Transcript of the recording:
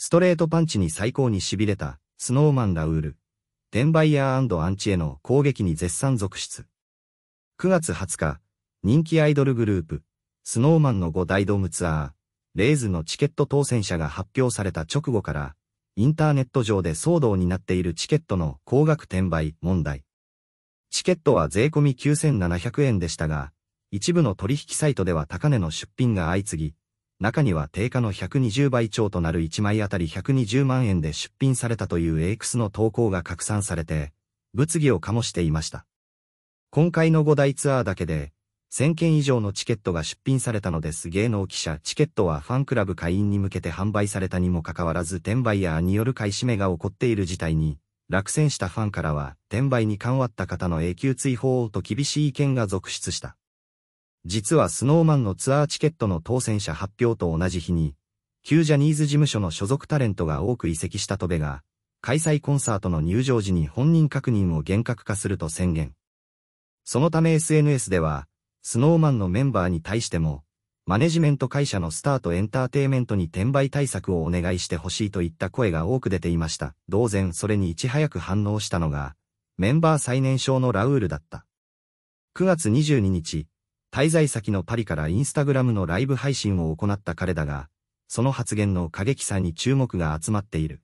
ストレートパンチに最高に痺れた、スノーマンラウール。デンバイヤーアンチへの攻撃に絶賛続出。9月20日、人気アイドルグループ、スノーマンの5大ドームツアー、レイズのチケット当選者が発表された直後から、インターネット上で騒動になっているチケットの高額転売問題。チケットは税込み9700円でしたが、一部の取引サイトでは高値の出品が相次ぎ、中には定価の120倍超となる1枚あたり120万円で出品されたという AX の投稿が拡散されて、物議を醸していました。今回の5大ツアーだけで、1000件以上のチケットが出品されたのです芸能記者チケットはファンクラブ会員に向けて販売されたにもかかわらず転売ヤーによる買い占めが起こっている事態に、落選したファンからは転売に関わった方の永久追放と厳しい意見が続出した。実はスノーマンのツアーチケットの当選者発表と同じ日に、旧ジャニーズ事務所の所属タレントが多く移籍したトベが、開催コンサートの入場時に本人確認を厳格化すると宣言。そのため SNS では、スノーマンのメンバーに対しても、マネジメント会社のスタートエンターテイメントに転売対策をお願いしてほしいといった声が多く出ていました。同然それにいち早く反応したのが、メンバー最年少のラウールだった。9月22日、滞在先のパリからインスタグラムのライブ配信を行った彼だが、その発言の過激さに注目が集まっている。